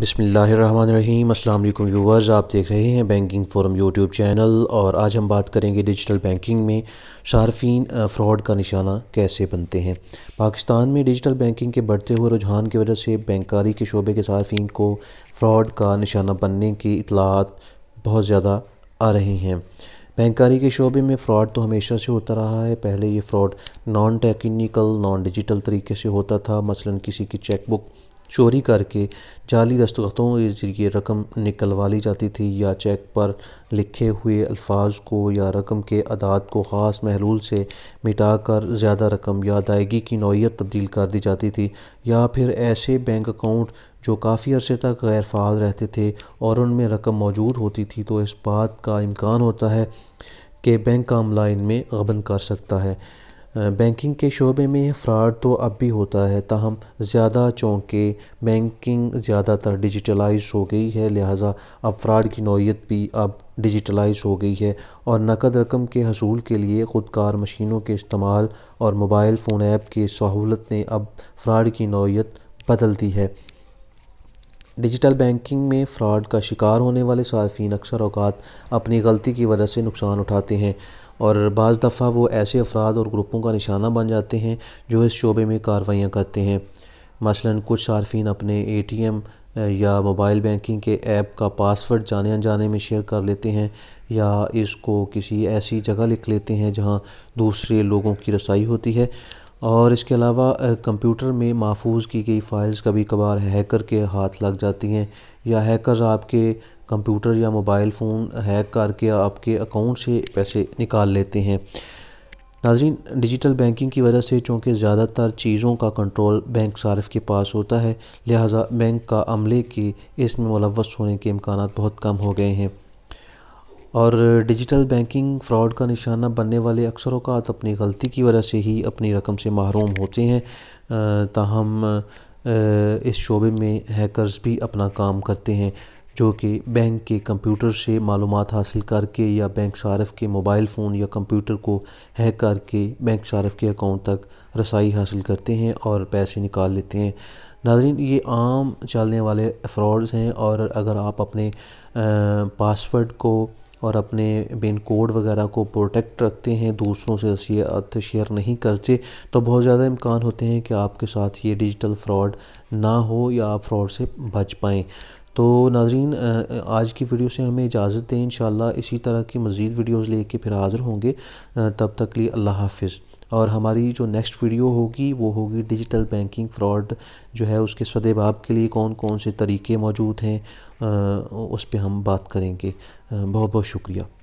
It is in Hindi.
बिसमीम अल्लाम व्यूवर्स आप देख रहे हैं बैंकिंग फोरम यूट्यूब चैनल और आज हम बात करेंगे डिजिटल बैंकिंग में शार्फिन फ्रॉड का निशाना कैसे बनते हैं पाकिस्तान में डिजिटल बैंकिंग के बढ़ते हुए रुझान की वजह से बैंकारी के शोबे के सार्फिन को फ़्रॉड का निशाना बनने की इतलात बहुत ज़्यादा आ रही हैं बैंकारी के शोबे में फ़्रॉड तो हमेशा से होता रहा है पहले ये fraud non technical non digital तरीके से होता था मसलन किसी की चेकबुक चोरी करके जाली दस्तखतों के ज़रिए रकम निकलवा ली जाती थी या चेक पर लिखे हुए अल्फाज को या रकम के अदाद को ख़ास महलूल से मिटा कर ज़्यादा रकम या अदायगी की नौीयत तब्दील कर दी जाती थी या फिर ऐसे बैंक अकाउंट जो काफ़ी अरसे तक गैर फाल रहते थे और उनमें रकम मौजूद होती थी तो इस बात का इम्कान होता है कि बैंक का अमला इनमें गबन कर सकता है बैंकिंग के शोबे में फ़्रॉड तो अब भी होता है ताहम ज़्यादा चूँकि बैंकिंग ज़्यादातर डिजिटलाइज हो गई है लिहाजा अब फ़्रॉड की नौीयत भी अब डिजिटलाइज हो गई है और नकद रकम के हसूल के लिए ख़ुदकार मशीनों के इस्तेमाल और मोबाइल फ़ोन ऐप की सहूलत ने अब फ़्रॉड की नौीयत बदल दी है डिजिटल बैंकिंग में फ़्रॉड का शिकार होने वाले सार्फिन अक्सर अवकात अपनी गलती की वजह से नुकसान उठाते हैं और बज़ दफ़ा वो ऐसे अफराद और ग्रुपों का निशाना बन जाते हैं जो इस शोबे में कार्रवाइयाँ करते हैं मसला कुछ सार्फिन अपने ए टी एम या मोबाइल बैंकिंग के ऐप का पासवर्ड जाने अनजाने में शेयर कर लेते हैं या इसको किसी ऐसी जगह लिख लेते हैं जहाँ दूसरे लोगों की रसाई होती है और इसके अलावा कंप्यूटर में महफूज की गई फ़ाइल्स कभी कभार हैकर के हाथ लग जाती हैं या हैकर आपके कंप्यूटर या मोबाइल फ़ोन हैक करके आपके अकाउंट से पैसे निकाल लेते हैं नाजीन डिजिटल बैंकिंग की वजह से चूँकि ज़्यादातर चीज़ों का कंट्रोल बैंक सार्फ के पास होता है लिहाजा बैंक का अमले के इसमें मुलवस होने के इम्कान बहुत कम हो गए हैं और डिजिटल बैंकिंग फ्रॉड का निशाना बनने वाले अक्सर अवकात तो अपनी गलती की वजह से ही अपनी रकम से महरूम होते हैं ताहम इस शोबे में हैकर्स भी अपना काम करते हैं जो कि बैंक के कंप्यूटर से मालूम हासिल करके या बैंक शारफ़ के मोबाइल फ़ोन या कंप्यूटर को हैक करके बैंक शारफ़ के अकाउंट तक रसाई हासिल करते हैं और पैसे निकाल लेते हैं नाजरीन ये आम चलने वाले फ्रॉड्स हैं और अगर आप अपने पासवर्ड को और अपने बेन कोड वगैरह को प्रोटेक्ट रखते हैं दूसरों से शेयर शेयर नहीं करते तो बहुत ज़्यादा इम्कान होते हैं कि आपके साथ ये डिजिटल फ्रॉड ना हो या आप फ्रॉड से बच पाएँ तो नाजरीन आज की वीडियो से हमें इजाज़त दें इन इसी तरह की मज़ीद वीडियोज़ लेके फिर हाज़िर होंगे तब तक लिए अल्लाह हाफिज़ और हमारी जो नेक्स्ट वीडियो होगी वो होगी डिजिटल बैंकिंग फ़्रॉड जो है उसके सदैबाब के लिए कौन कौन से तरीके मौजूद हैं उस पर हम बात करेंगे बहुत बहुत शुक्रिया